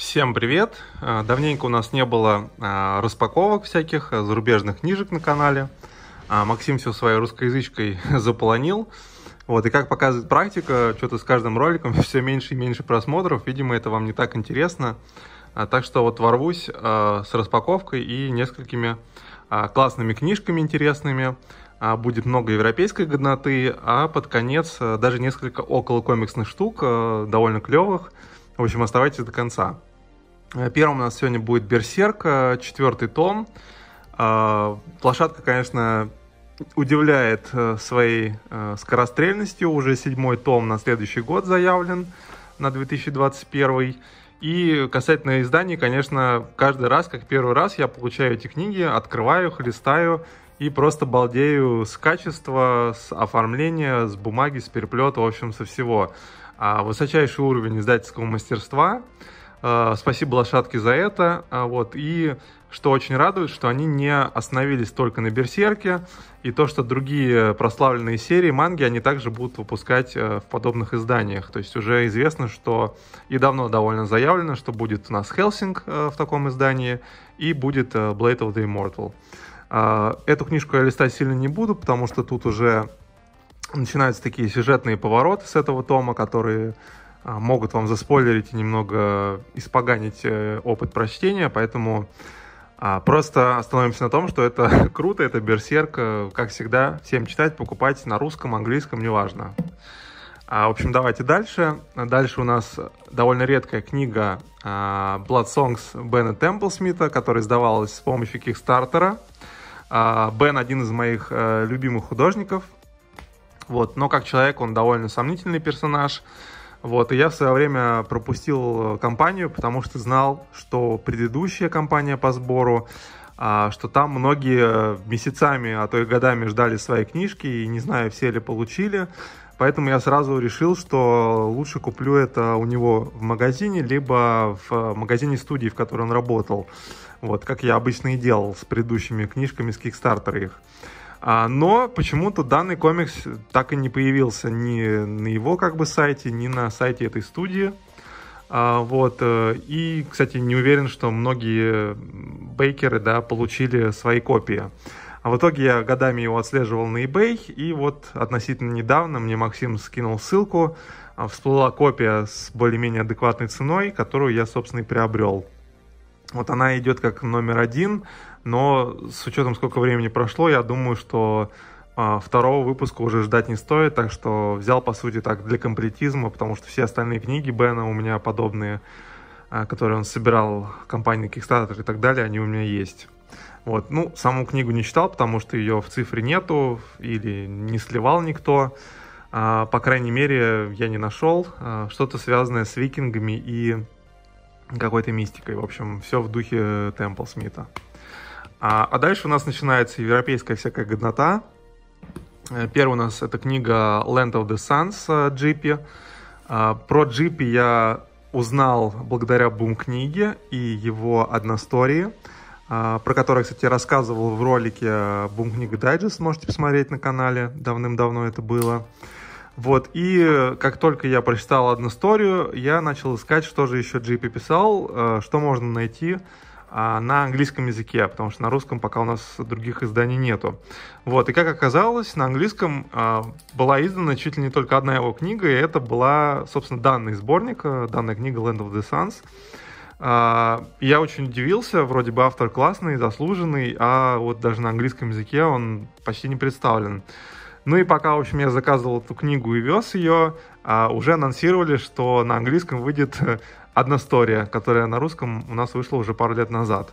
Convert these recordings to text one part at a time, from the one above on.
Всем привет! Э, давненько у нас не было э, распаковок всяких э, зарубежных книжек на канале. Максим все своей русскоязычкой заполонил. Вот, и как показывает практика, что-то с каждым роликом все меньше и меньше просмотров. Видимо, это вам не так интересно. Так что вот ворвусь с распаковкой и несколькими классными книжками интересными. Будет много европейской годноты, а под конец даже несколько около комиксных штук, довольно клевых. В общем, оставайтесь до конца. Э, первым у нас сегодня будет Берсерк, четвертый том. А, площадка, конечно, удивляет э, своей э, скорострельностью. Уже седьмой том на следующий год заявлен, на 2021. И касательно изданий, конечно, каждый раз, как первый раз, я получаю эти книги, открываю, хлестаю и просто балдею с качества, с оформления, с бумаги, с переплета, в общем, со всего. А высочайший уровень издательского мастерства – Э, спасибо лошадке за это. А, вот. И что очень радует, что они не остановились только на Берсерке, и то, что другие прославленные серии манги, они также будут выпускать э, в подобных изданиях. То есть уже известно, что и давно довольно заявлено, что будет у нас Хелсинг э, в таком издании, и будет Blade of the Immortal. А, эту книжку я листать сильно не буду, потому что тут уже начинаются такие сюжетные повороты с этого тома, которые а, могут вам заспойлерить и немного испоганить э, опыт прочтения, поэтому а, просто остановимся на том, что это круто, это берсерк, как всегда, всем читать, покупать на русском, английском, неважно. А, в общем, давайте дальше. Дальше у нас довольно редкая книга а, Blood Songs Бена Темплсмита, которая издавалась с помощью Кикстартера. А, Бен один из моих э, любимых художников. Вот. Но как человек он довольно сомнительный персонаж. Вот, и я в свое время пропустил э, компанию, потому что знал, что предыдущая компания по сбору, а, что там многие э, месяцами, а то и годами ждали свои книжки, и не знаю, все ли получили. Поэтому я сразу решил, что лучше куплю это у него в магазине, либо в э, магазине студии, в которой он работал. Вот, как я обычно и делал с предыдущими книжками с Kickstarter их. А, но почему-то данный комикс так и не появился ни на его как бы сайте, ни на сайте этой студии. А, вот. Э, и, кстати, не уверен, что многие бейкеры да, получили свои копии. А в итоге я годами его отслеживал на eBay, и вот относительно недавно мне Максим скинул ссылку, а, всплыла копия с более-менее адекватной ценой, которую я, собственно, и приобрел. Вот она идет как номер один но с учетом, сколько времени прошло, я думаю, что а, второго выпуска уже ждать не стоит, так что взял, по сути, так для комплетизма, потому что все остальные книги Бена у меня подобные, а, которые он собирал, компании Kickstarter и так далее, они у меня есть. Вот. Ну, саму книгу не читал, потому что ее в цифре нету или не сливал никто. А, по крайней мере, я не нашел что-то связанное с викингами и какой-то мистикой. В общем, все в духе Темпл Смита. А, а дальше у нас начинается европейская всякая годнота. Э, Первый у нас это книга Land of the Suns Джипи. А, про Джипи я узнал благодаря бум-книге и его одностории, а, про которую, кстати, я рассказывал в ролике «Бум-книга дайджест», можете посмотреть на канале, давным-давно это было. Вот, и как только я прочитал одну историю, я начал искать, что же еще Джипи писал, э, что можно найти. А, на английском языке, потому что на русском пока у нас других изданий нету. Вот, и как оказалось, на английском э, была издана чуть ли не только одна его книга, и это была, собственно, данный сборник, э, данная книга Land of the Suns. Э, я очень удивился, вроде бы автор классный, заслуженный, а вот даже на английском языке он почти не представлен. Ну и пока, в общем, я заказывал эту книгу и вез ее, а уже анонсировали, что на английском выйдет одна история, которая на русском у нас вышла уже пару лет назад.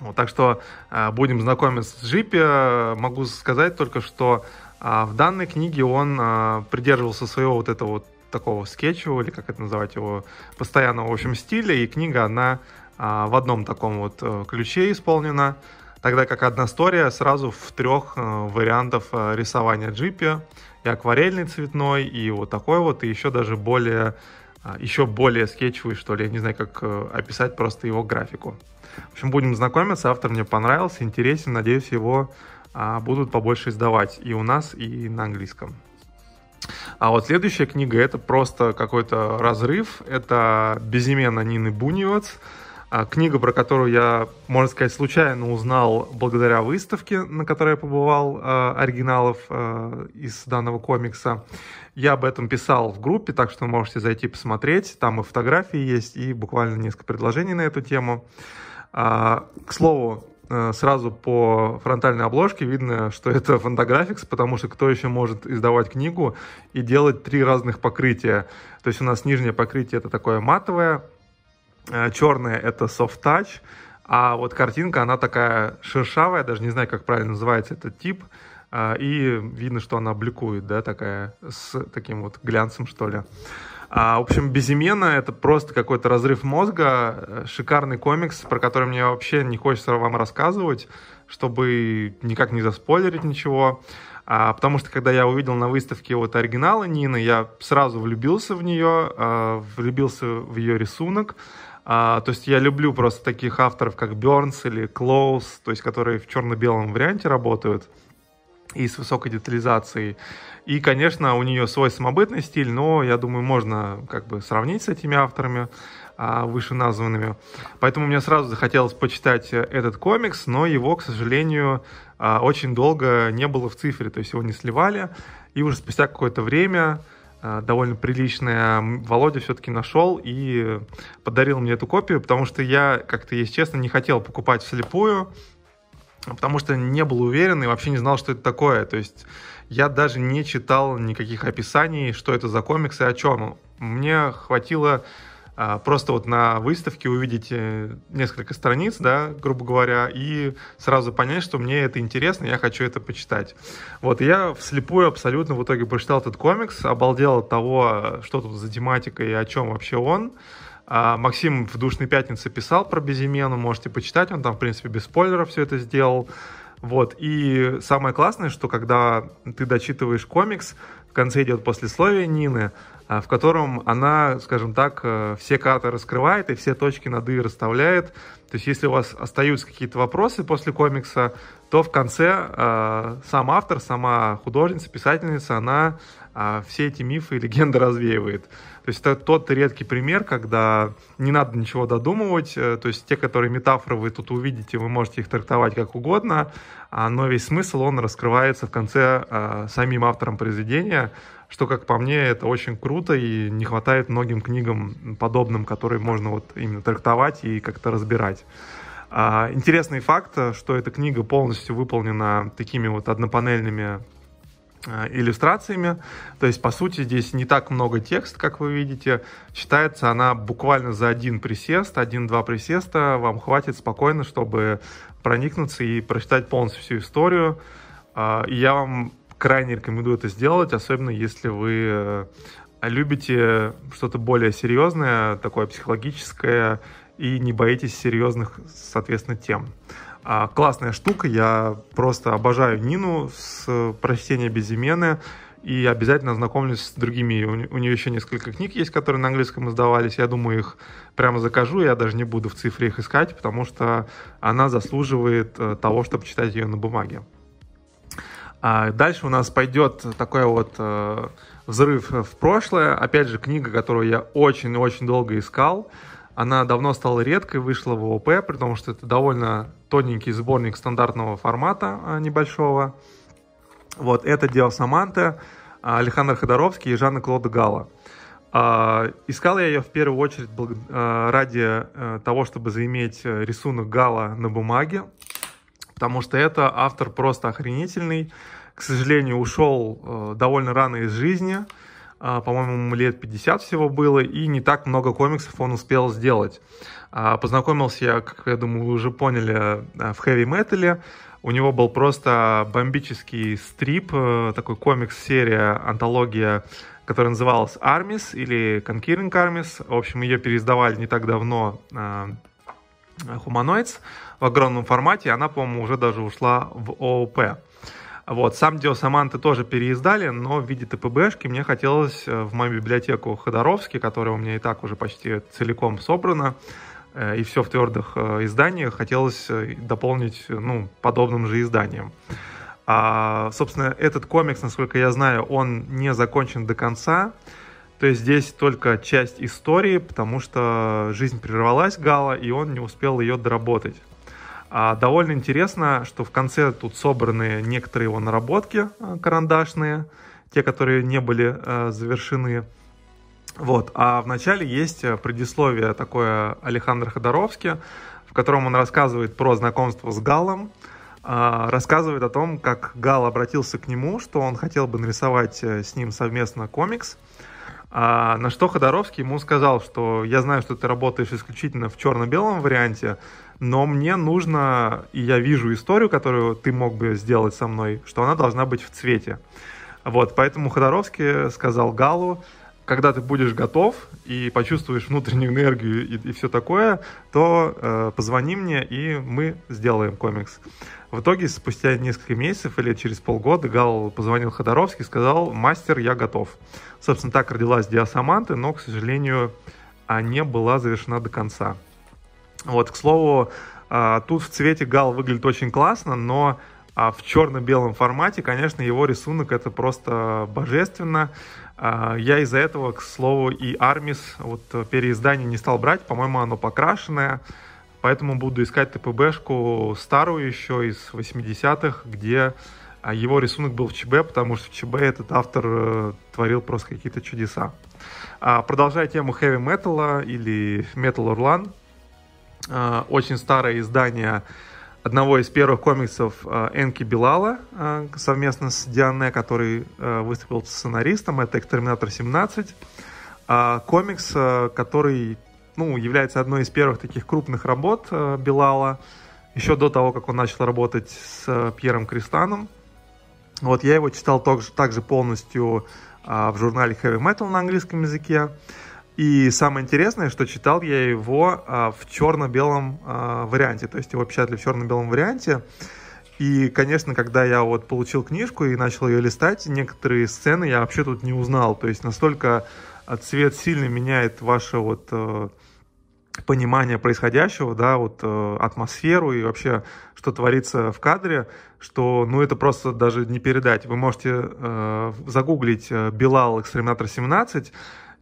Вот, так что э, будем знакомиться с Джипи. Могу сказать только, что э, в данной книге он э, придерживался своего вот этого вот такого скетчевого, или как это называть его, постоянного, в общем, стиля, и книга, она э, в одном таком вот э, ключе исполнена, тогда как одна история сразу в трех э, вариантов э, рисования джипи, и акварельный цветной, и вот такой вот, и еще даже более а, еще более скетчевый, что ли, я не знаю, как э, описать просто его графику. В общем, будем знакомиться, автор мне понравился, интересен, надеюсь, его а, будут побольше издавать и у нас, и на английском. А вот следующая книга это просто какой-то разрыв. Это «Безимена Нины Буневец». А книга, про которую я, можно сказать, случайно узнал благодаря выставке, на которой я побывал, э, оригиналов э, из данного комикса. Я об этом писал в группе, так что можете зайти посмотреть. Там и фотографии есть, и буквально несколько предложений на эту тему. А, к слову, э, сразу по фронтальной обложке видно, что это фантографикс, потому что кто еще может издавать книгу и делать три разных покрытия. То есть у нас нижнее покрытие это такое матовое, Э, черная это soft touch, а вот картинка, она такая шершавая, даже не знаю, как правильно называется этот тип, э, и видно, что она бликует, да, такая, с таким вот глянцем, что ли. А, в общем, Безимена — это просто какой-то разрыв мозга, э, шикарный комикс, про который мне вообще не хочется вам рассказывать, чтобы никак не заспойлерить ничего. А, потому что, когда я увидел на выставке вот оригинала Нины, я сразу влюбился в нее, а, влюбился в ее рисунок, а, то есть я люблю просто таких авторов, как Бернс или Клоус, то есть которые в черно-белом варианте работают и с высокой детализацией. И, конечно, у нее свой самобытный стиль, но я думаю, можно как бы сравнить с этими авторами а, вышеназванными. Поэтому мне сразу захотелось почитать этот комикс, но его, к сожалению, а, очень долго не было в цифре, то есть его не сливали. И уже спустя какое-то время Э, довольно приличная, Володя все-таки нашел и подарил мне эту копию, потому что я, как-то, если честно, не хотел покупать вслепую, потому что не был уверен и вообще не знал, что это такое. То есть я даже не читал никаких описаний, что это за комикс и о чем. Мне хватило а, просто вот на выставке увидеть э, несколько страниц, да, грубо говоря, и сразу понять, что мне это интересно, я хочу это почитать. Вот, я вслепую абсолютно в итоге прочитал этот комикс, обалдел от того, что тут за тематика и о чем вообще он. А, Максим в «Душной пятнице» писал про Безимену, можете почитать, он там, в принципе, без спойлеров все это сделал. Вот, и самое классное, что когда ты дочитываешь комикс, в конце идет послесловие Нины, а, в котором она, скажем так, э, все карты раскрывает и все точки над «и» расставляет. То есть если у вас остаются какие-то вопросы после комикса, то в конце а, сам автор, сама художница, писательница, она а все эти мифы и легенды развеивает. То есть это тот редкий пример, когда не надо ничего додумывать, э, то есть те, которые метафоры вы тут увидите, вы можете их трактовать как угодно, а, но весь смысл, он раскрывается в конце а, самим автором произведения, что, как по мне, это очень круто и не хватает многим книгам подобным, которые можно вот именно трактовать и как-то разбирать. А, интересный факт, что эта книга полностью выполнена такими вот однопанельными Э, иллюстрациями. То есть, по сути, здесь не так много текста, как вы видите. Считается она буквально за один присест, один-два присеста. Вам хватит спокойно, чтобы проникнуться и прочитать полностью всю историю. А, и я вам крайне рекомендую это сделать, особенно если вы э, любите что-то более серьезное, такое психологическое, и не боитесь серьезных, соответственно, тем. А, классная штука, я просто обожаю Нину с э, прочтения безимены и обязательно ознакомлюсь с другими. У, нее еще несколько книг есть, которые на английском издавались. Я думаю, их прямо закажу, я даже не буду в цифре их искать, потому что она заслуживает э, того, чтобы читать ее на бумаге. А дальше у нас пойдет такой вот э, взрыв в прошлое. Опять же, книга, которую я очень-очень долго искал. Она давно стала редкой, вышла в ООП, при том, что это довольно тоненький сборник стандартного формата а, небольшого. Вот это дело Саманты, а, Александр Ходоровский и Жанна Клод Гала. А, искал я ее в первую очередь ради э, того, чтобы заиметь э, рисунок Гала на бумаге, потому что это автор просто охренительный. К сожалению, ушел э, довольно рано из жизни – а, по-моему, лет 50 всего было, и не так много комиксов он успел сделать. А, познакомился я, как я думаю, вы уже поняли, э, в хэви-метале. У него был просто бомбический стрип, э, такой комикс-серия, антология, которая называлась «Армис» или «Conquering Армис. В общем, ее переиздавали не так давно э, «Humanoids» в огромном формате. Она, по-моему, уже даже ушла в ООП. Вот, сам Дио Саманты тоже переиздали, но в виде ТПБшки мне хотелось э, в мою библиотеку Ходоровский, которая у меня и так уже почти целиком собрана, э, и все в твердых э, изданиях, хотелось дополнить ну, подобным же изданием. А, собственно, этот комикс, насколько я знаю, он не закончен до конца. То есть здесь только часть истории, потому что жизнь прервалась Гала, и он не успел ее доработать. А довольно интересно, что в конце тут собраны некоторые его наработки э, карандашные, те, которые не были э, завершены. Вот. А в начале есть э, предисловие такое Александра Ходоровски, в котором он рассказывает про знакомство с Галом, э, а, рассказывает о том, как Гал обратился к нему, что он хотел бы нарисовать э, с ним совместно комикс. А, на что Ходоровский ему сказал, что я знаю, что ты работаешь исключительно в черно-белом варианте, но мне нужно, и я вижу историю, которую ты мог бы сделать со мной, что она должна быть в цвете. Вот, поэтому Ходоровский сказал Галу, когда ты будешь готов и почувствуешь внутреннюю энергию и, и все такое, то э, позвони мне, и мы сделаем комикс. В итоге, спустя несколько месяцев или через полгода, Гал позвонил Ходоровский и сказал, мастер, я готов. Собственно, так родилась Диасаманты, но, к сожалению, не была завершена до конца. Вот, к слову, а, тут в цвете гал выглядит очень классно, но а, в черно-белом формате, конечно, его рисунок это просто божественно. А, я из-за этого, к слову, и Армис вот переиздание не стал брать, по-моему, оно покрашенное, поэтому буду искать ТПБшку старую еще из 80-х, где его рисунок был в ЧБ, потому что в ЧБ этот автор э, творил просто какие-то чудеса. Продолжая тему хэви металла или метал Урлан, а, очень старое издание одного из первых комиксов а, Энки Билала а, совместно с Диане, который выступил сценаристом. Это «Экстерминатор 17». Комикс, который ну, является одной из первых таких крупных работ Билала еще до того, как он начал работать с Пьером Кристаном. Вот я его читал также полностью в журнале Heavy Metal на английском языке. И самое интересное, что читал я его а, в черно-белом а, варианте, то есть его печатали в черно-белом варианте. И, конечно, когда я вот получил книжку и начал ее листать, некоторые сцены я вообще тут не узнал. То есть настолько а, цвет сильно меняет ваше вот э, понимание происходящего, да, вот э, атмосферу и вообще, что творится в кадре, что, ну, это просто даже не передать. Вы можете э, загуглить э, «Белал экстрематор 17»,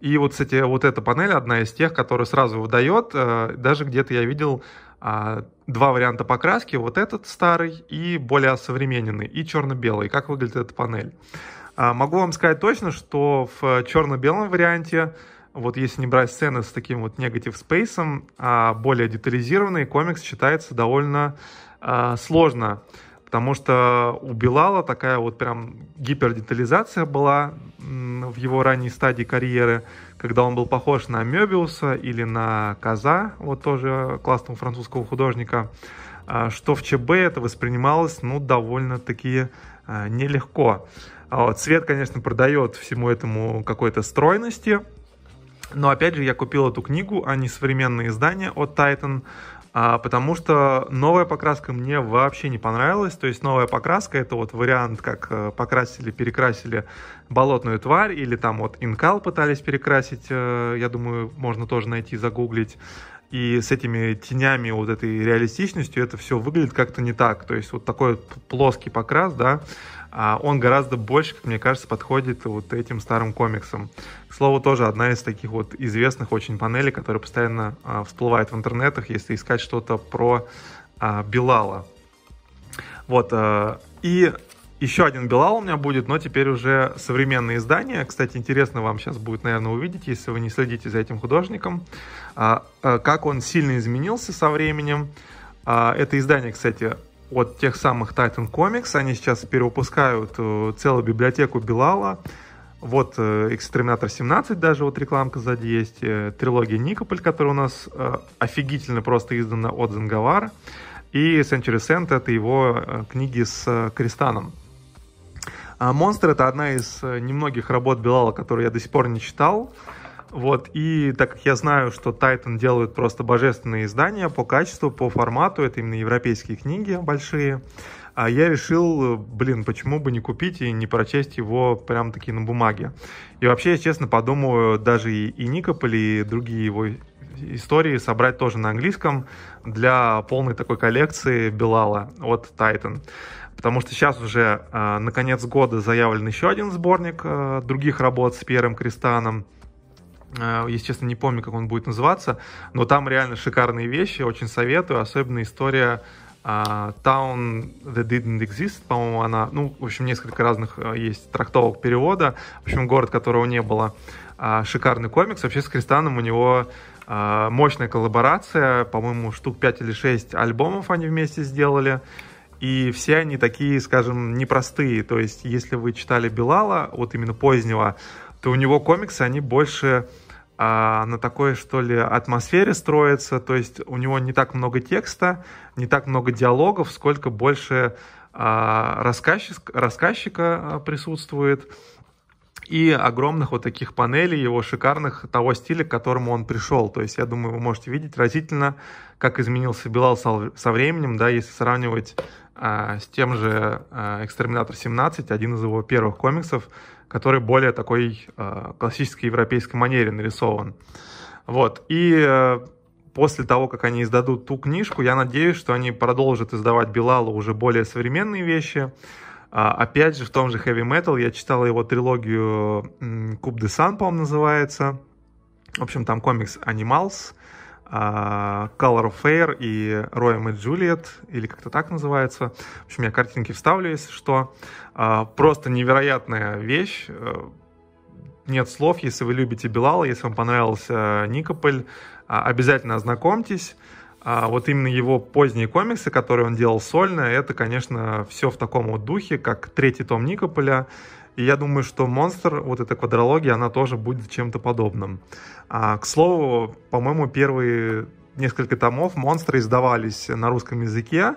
и вот, кстати, вот эта панель одна из тех, которая сразу выдает. Э, даже где-то я видел а, два варианта покраски. Вот этот старый и более современный, и черно-белый. Как выглядит эта панель? А, могу вам сказать точно, что в черно-белом варианте вот если не брать сцены с таким вот негатив спейсом, а более детализированный комикс читается довольно а, сложно потому что у Белала такая вот прям гипердетализация была в его ранней стадии карьеры, когда он был похож на Мебиуса или на Коза, вот тоже классного французского художника, а, что в ЧБ это воспринималось, ну, довольно-таки э, нелегко. Цвет, а конечно, продает всему этому какой-то стройности, но опять же, я купил эту книгу, а не современное издание от Titan, а, потому что новая покраска мне вообще не понравилась. То есть новая покраска — это вот вариант, как э, покрасили, перекрасили болотную тварь, или там вот инкал пытались перекрасить, э, я думаю, можно тоже найти, загуглить. И с этими тенями, вот этой реалистичностью это все выглядит как-то не так. То есть вот такой плоский покрас, да, а он гораздо больше, как мне кажется, подходит вот этим старым комиксам. К слову, тоже одна из таких вот известных очень панелей, которая постоянно а, всплывает в интернетах, если искать что-то про а, Билала. Вот, и еще один Билал у меня будет, но теперь уже современное издание. Кстати, интересно вам сейчас будет, наверное, увидеть, если вы не следите за этим художником, как он сильно изменился со временем. Это издание, кстати, от тех самых Titan Comics. Они сейчас перевыпускают э, целую библиотеку Белала. Вот э, «Экстреминатор 17» даже, вот рекламка сзади есть. Э, трилогия «Никополь», которая у нас офигительно просто издана от Занговара. И Century Sent — это его книги с Кристаном. А «Монстр» — это одна из немногих работ Белала, которую я до сих пор не читал. Вот, и так как я знаю, что Titan делают просто божественные издания по качеству, по формату, это именно европейские книги большие, а я решил, блин, почему бы не купить и не прочесть его прям таки на бумаге. И вообще, я честно подумаю, даже и, и Никополь, и другие его истории собрать тоже на английском для полной такой коллекции Белала от Titan. Потому что сейчас уже э, на конец года заявлен еще один сборник э, других работ с Пьером Кристаном если э, честно, не помню, как он будет называться, но там реально шикарные вещи, очень советую, особенно история Uh, Town That Didn't Exist, по-моему, она, ну, в общем, несколько разных uh, есть трактовок перевода, в общем, город, которого не было, uh, шикарный комикс, вообще с Кристаном у него а, мощная коллаборация, по-моему, штук 5 или 6 альбомов они вместе сделали, и все они такие, скажем, непростые, то есть, если вы читали Белала, вот именно позднего, то у него комиксы, они больше а, на такой, что ли, атмосфере строится. То есть у него не так много текста, не так много диалогов, сколько больше а, рассказчик, рассказчика а, присутствует. И огромных вот таких панелей его шикарных того стиля, к которому он пришел. То есть, я думаю, вы можете видеть разительно, как изменился Белал со временем, да, если сравнивать а, с тем же а, «Экстерминатор 17», один из его первых комиксов, который более такой э, классической европейской манере нарисован. Вот. И э, после того, как они издадут ту книжку, я надеюсь, что они продолжат издавать Белалу уже более современные вещи. А, опять же, в том же Heavy Metal я читал его трилогию Куб де Сан, по-моему, называется. В общем, там комикс Animals а, Color of Fair и Роем и Джульет, или как-то так называется. В общем, я картинки вставлю, если что. А, просто невероятная вещь. Э, нет слов, если вы любите Белала, если вам понравился Никополь, а, обязательно ознакомьтесь. А, вот именно его поздние комиксы, которые он делал сольно, это, конечно, все в таком вот духе, как третий том Никополя. И я думаю, что монстр, вот эта квадрология, она тоже будет чем-то подобным. А, к слову, по-моему, первые несколько томов монстры издавались на русском языке,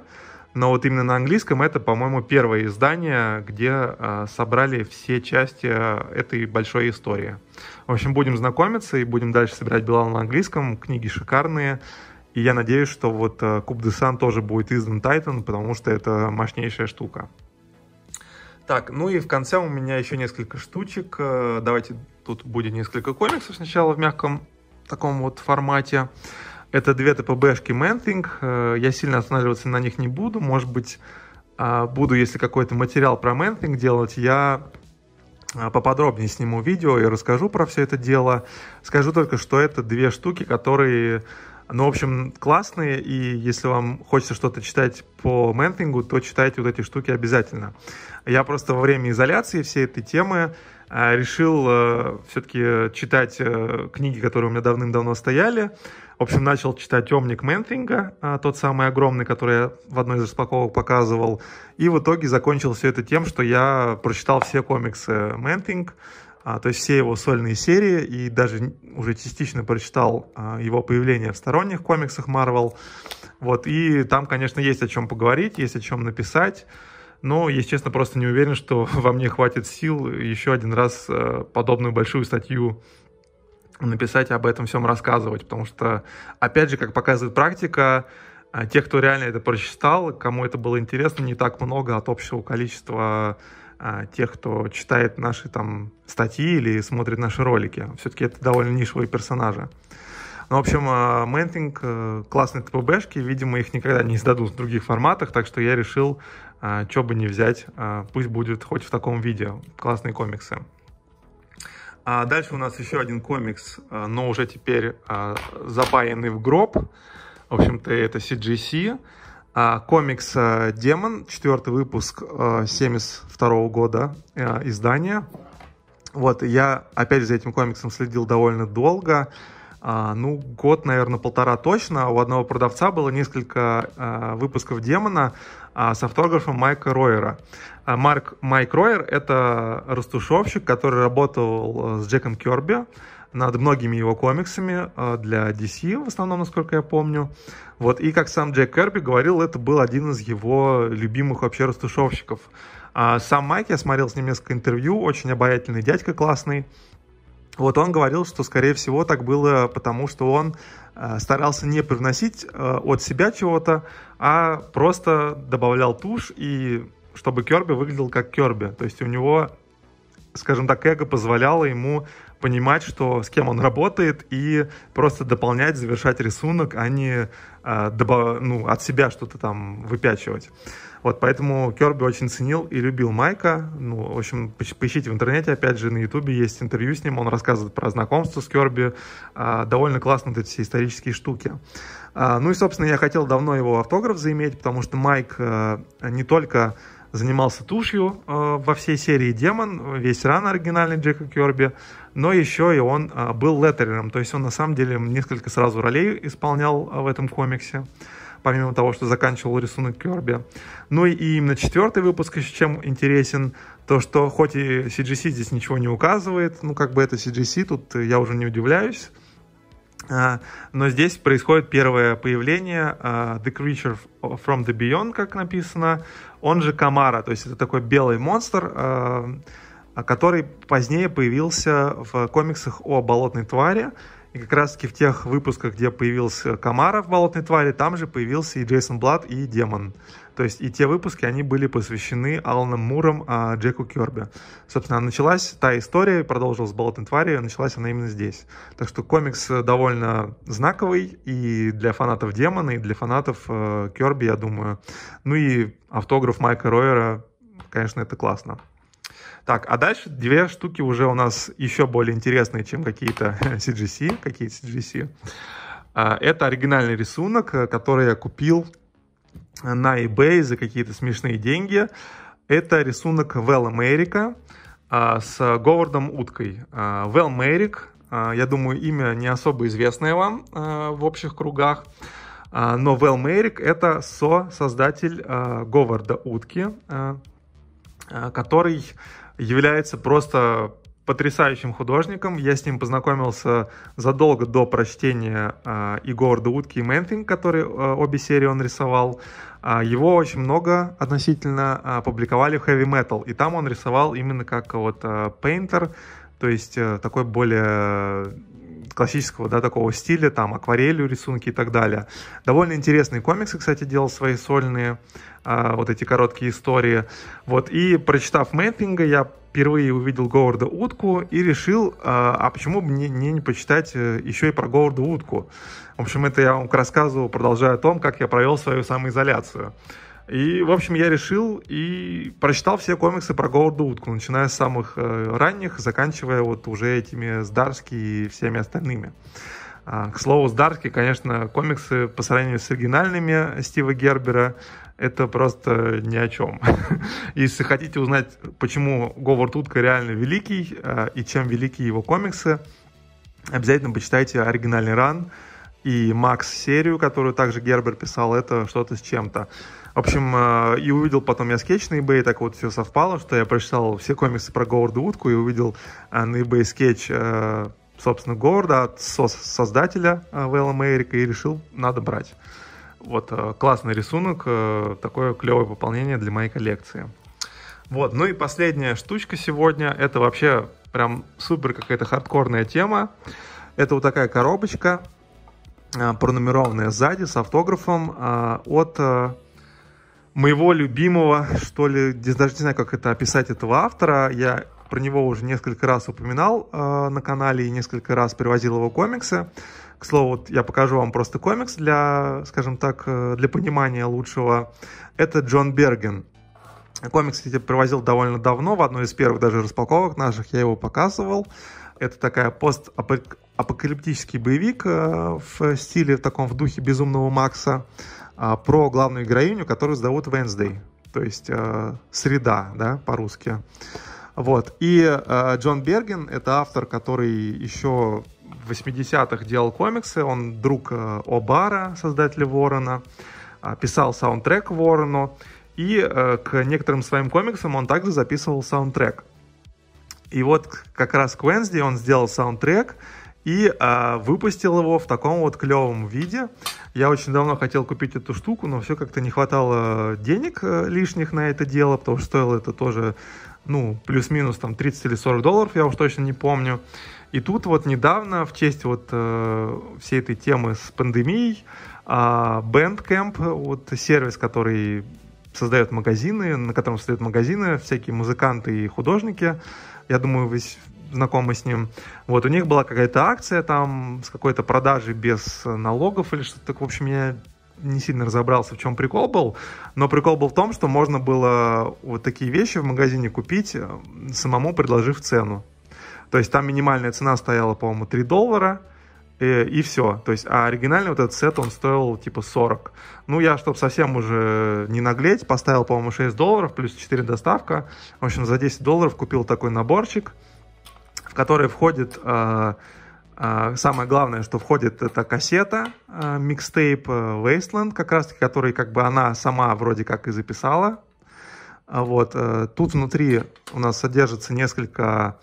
но вот именно на английском это, по-моему, первое издание, где э, собрали все части а, этой большой истории. В общем, будем знакомиться и будем дальше собирать Билал на английском. Книги шикарные. И я надеюсь, что вот э, Куб Десан тоже будет издан Тайтан, потому что это мощнейшая штука. Так, ну и в конце у меня еще несколько штучек. Э, давайте тут будет несколько комиксов сначала в мягком таком вот формате. Это две ТПБшки Мэнтинг. Э, я сильно останавливаться на них не буду. Может быть, а, буду, если какой-то материал про Мэнтинг делать, я а, поподробнее сниму видео и расскажу про все это дело. Скажу только, что это две штуки, которые ну, в общем, классные, и если вам хочется что-то читать по ментингу, то читайте вот эти штуки обязательно. Я просто во время изоляции всей этой темы э, решил э, все-таки читать э, книги, которые у меня давным-давно стояли. В общем, начал читать «Омник Ментинга», тот самый огромный, который я в одной из распаковок показывал. И в итоге закончил все это тем, что я прочитал все комиксы «Ментинг», а, то есть все его сольные серии, и даже уже частично прочитал а, его появление в сторонних комиксах Marvel. Вот, и там, конечно, есть о чем поговорить, есть о чем написать. Но, если честно, просто не уверен, что во мне хватит сил еще один раз э, подобную большую статью написать об этом всем рассказывать, потому что, опять же, как показывает практика, а, тех, кто реально это прочитал, кому это было интересно, не так много от общего количества а тех, кто читает наши там статьи или смотрит наши ролики. Все-таки это довольно нишевые персонажи. Ну, в общем, а, ментинг э, классные ТПБшки, видимо, их никогда не издадут в других форматах, так что я решил, а, что бы не взять, пусть будет хоть в таком виде. Классные комиксы. А дальше у нас еще один комикс, но уже теперь запаянный в гроб. В общем-то, это CGC. А, комикс э, «Демон», четвертый выпуск 72 э, года э, издания. Вот, я опять за этим комиксом следил довольно долго. А, ну, год, наверное, полтора точно. У одного продавца было несколько выпусков «Демона» а, с автографом Майка Ройера. Марк Майк Ройер — это растушевщик, который работал с Джеком Керби, над многими его комиксами а, для DC, в основном, насколько я помню. Вот, и как сам Джек Керби говорил, это был один из его любимых вообще растушевщиков. А, сам Майк, я смотрел с ним несколько интервью, очень обаятельный дядька, классный. Вот он говорил, что, скорее всего, так было, потому что он а, старался не привносить от себя чего-то, а просто добавлял тушь, и чтобы Керби выглядел как Керби. То есть у него, скажем так, эго позволяло ему понимать, что с кем он работает, и просто дополнять, завершать рисунок, а не э, а, добав... ну, от себя что-то там выпячивать. Вот, поэтому Керби очень ценил и любил Майка. Ну, в общем, поищите в интернете, опять же, на Ютубе есть интервью с ним, он рассказывает про знакомство с Керби. Э, а, довольно классно вот эти все исторические штуки. Э, ну и, собственно, я хотел давно его автограф заиметь, потому что Майк э, не только занимался тушью э, во всей серии «Демон», весь ран оригинальный Джека Керби, но еще и он а, был леттерером, то есть он на самом деле несколько сразу ролей исполнял а, в этом комиксе помимо того, что заканчивал рисунок Керби. Ну и именно четвертый выпуск еще чем интересен, то что хоть и CGC здесь ничего не указывает, ну как бы это CGC, тут я уже не удивляюсь, а, но здесь происходит первое появление The Creature from the Beyond, как написано, он же Камара, то есть это такой белый монстр, а который позднее появился в комиксах о болотной твари. И как раз-таки в тех выпусках, где появился Камара в «Болотной твари», там же появился и Джейсон Блад, и Демон. То есть и те выпуски, они были посвящены Аланам Мурам, а Джеку Керби. Собственно, началась та история, продолжилась «Болотной твари», а началась она именно здесь. Так что комикс э, довольно знаковый и для фанатов Демона, и для фанатов э, Керби, я думаю. Ну и автограф Майка Ройера, конечно, это классно. Так, а дальше две штуки уже у нас еще более интересные, чем какие-то CGC. Какие CGC? А, это оригинальный рисунок, который я купил на eBay за какие-то смешные деньги. Это рисунок Вэл Америка а, с Говардом Уткой. А, Вэл Мерик, я думаю, имя не особо известное вам в общих кругах. Но Вэл Мерик — это со-создатель Говарда Утки, который является просто потрясающим художником. Я с ним познакомился задолго до прочтения э, а, и «Города утки» и «Мэнфинг», которые э, обе серии он рисовал. Э, его очень много относительно э, публиковали в heavy metal, и там он рисовал именно как вот э, пейнтер, то есть э, такой более классического, да, такого стиля, там, акварелью рисунки и так далее. Довольно интересные комиксы, кстати, делал свои сольные, э, вот эти короткие истории. Вот, и прочитав Мэнфинга, я впервые увидел Говарда Утку и решил, э, а почему бы мне, мне не почитать э, еще и про Говарда Утку. В общем, это я вам рассказываю продолжаю о том, как я провел свою самоизоляцию. И, в общем, я решил и прочитал все комиксы про Говарда Утку, начиная с самых э, ранних, заканчивая вот уже этими с Дарски и всеми остальными. А, к слову, с Дарски, конечно, комиксы по сравнению с оригинальными Стива Гербера это просто ни о чем. Если хотите узнать, почему Говард Утка реально великий э, и чем велики его комиксы, обязательно почитайте оригинальный ран и Макс серию, которую также Гербер писал, это что-то с чем-то. В общем, э, и увидел потом я скетч на eBay, так вот все совпало, что я прочитал все комиксы про Говарда Утку и увидел э, на eBay скетч, э, собственно, Говарда от создателя Вэлла Мэрика и решил, надо брать. Вот, классный рисунок, такое клевое пополнение для моей коллекции. Вот, ну и последняя штучка сегодня, это вообще прям супер какая-то хардкорная тема. Это вот такая коробочка, пронумерованная сзади с автографом от моего любимого, что ли, даже не знаю, как это описать этого автора. Я про него уже несколько раз упоминал э, на канале и несколько раз привозил его комиксы. К слову, вот я покажу вам просто комикс для, скажем так, э, для понимания лучшего. Это Джон Берген. Комикс, кстати, привозил довольно давно, в одной из первых даже распаковок наших я его показывал. Это такая постапокалиптическая апокалиптический боевик э, в стиле, в таком, в духе Безумного Макса, а, про главную героиню, которую зовут Венсдей, то есть э, «Среда», да, по-русски. Вот. И э, Джон Берген — это автор, который еще в 80-х делал комиксы. Он друг Обара, создателя Ворона, а, писал саундтрек Ворону. И к некоторым своим комиксам он также записывал саундтрек. И вот как раз к Уэнсди он сделал саундтрек — и э, выпустил его в таком вот клевом виде. Я очень давно хотел купить эту штуку, но все как-то не хватало э, денег э, лишних на это дело, потому что стоило это тоже, ну, плюс-минус там 30 или 40 долларов, я уж точно не помню. И тут вот недавно, в честь вот э, всей этой темы с пандемией, э, Bandcamp, вот сервис, который создает магазины, на котором создают магазины всякие музыканты и художники, я думаю, вы знакомы с ним. Вот, у них была какая-то акция там с какой-то продажей без налогов или что-то так, В общем, я не сильно разобрался, в чем прикол был, но прикол был в том, что можно было вот такие вещи в магазине купить, э, самому предложив цену. То есть там минимальная цена стояла, по-моему, 3 доллара, э, и, и все. То есть, а оригинальный вот этот сет, он стоил типа 40. Ну, я, чтобы совсем уже не наглеть, поставил, по-моему, 6 долларов, плюс 4 доставка. В общем, за 10 долларов купил такой наборчик – в которой входит э, э, самое главное, что входит, это кассета, э, микстейп Wasteland, как раз таки, который как бы она сама вроде как и записала. А вот. Тут внутри у нас содержится несколько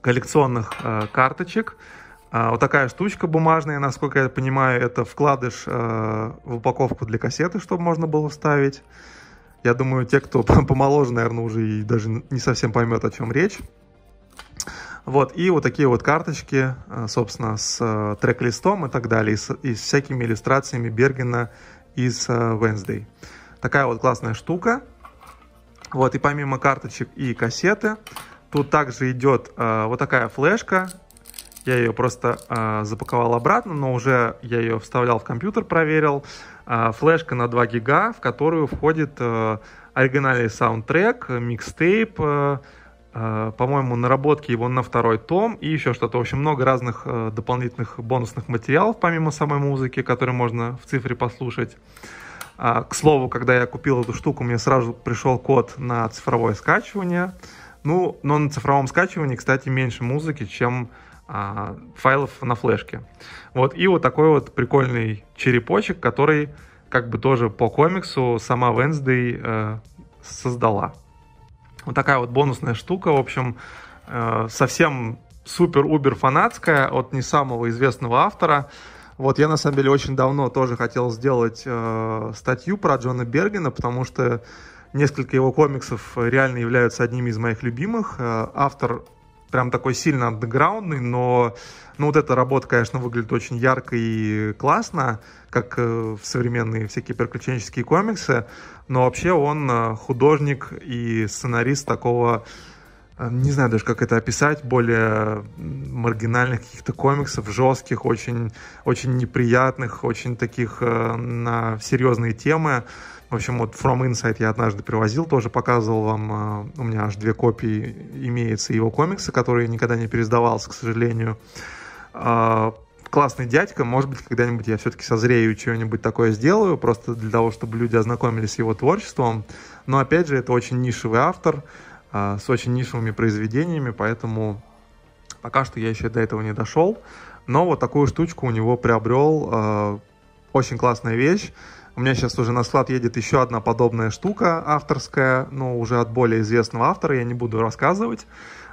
коллекционных карточек. А, вот такая штучка бумажная, насколько я понимаю, это вкладыш в упаковку для кассеты, чтобы можно было вставить. Я думаю, те, кто помоложе, наверное, уже и даже не совсем поймет, о чем речь. Вот, и вот такие вот карточки, э, собственно, с э, трек-листом и так далее, и с, и с всякими иллюстрациями Бергена из э, Wednesday. Такая вот классная штука. Вот, и помимо карточек и кассеты, тут также идет э, вот такая флешка. Я ее просто э, запаковал обратно, но уже я ее вставлял в компьютер, проверил. Э, флешка на 2 гига, в которую входит э, оригинальный саундтрек, микстейп, э, Э, по-моему, наработки его на второй том и еще что-то. В общем, много разных э, дополнительных бонусных материалов, помимо самой музыки, которые можно в цифре послушать. А, к слову, когда я купил эту штуку, мне сразу пришел код на цифровое скачивание. Ну, но на цифровом скачивании, кстати, меньше музыки, чем а, файлов на флешке. Вот, и вот такой вот прикольный черепочек, который как бы тоже по комиксу сама Венсдей э, создала. Вот такая вот бонусная штука, в общем, э, совсем супер-убер фанатская от не самого известного автора. Вот я на самом деле очень давно тоже хотел сделать э, статью про Джона Бергена, потому что несколько его комиксов реально являются одними из моих любимых. Э, автор прям такой сильно андеграундный, но ну, вот эта работа, конечно, выглядит очень ярко и классно, как э, в современные всякие приключенческие комиксы, но вообще он э, художник и сценарист такого э, не знаю даже, как это описать, более маргинальных каких-то комиксов, жестких, очень, очень неприятных, очень таких на серьезные темы. В общем, вот From Inside я однажды привозил, тоже показывал вам. у меня аж две копии имеется его комикса, который никогда не пересдавался, к сожалению. А, классный дядька, может быть, когда-нибудь я все-таки созрею и чего-нибудь такое сделаю, просто для того, чтобы люди ознакомились с его творчеством. Но, опять же, это очень нишевый автор, а, с очень нишевыми произведениями, поэтому пока что я еще до этого не дошел. Но вот такую штучку у него приобрел. А, очень классная вещь. У меня сейчас уже на склад едет еще одна подобная штука авторская, но уже от более известного автора, я не буду рассказывать.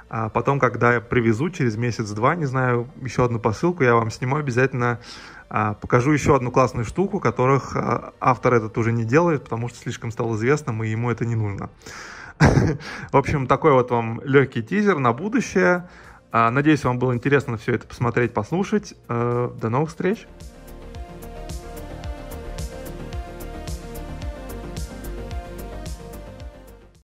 А потом, когда я привезу через месяц-два, не знаю, еще одну посылку, я вам сниму обязательно, а, покажу еще одну классную штуку, которых а, автор этот уже не делает, потому что слишком стал известным, и ему это не нужно. В общем, такой вот вам легкий тизер на будущее. А, надеюсь, вам было интересно все это посмотреть, послушать. Э, до новых встреч!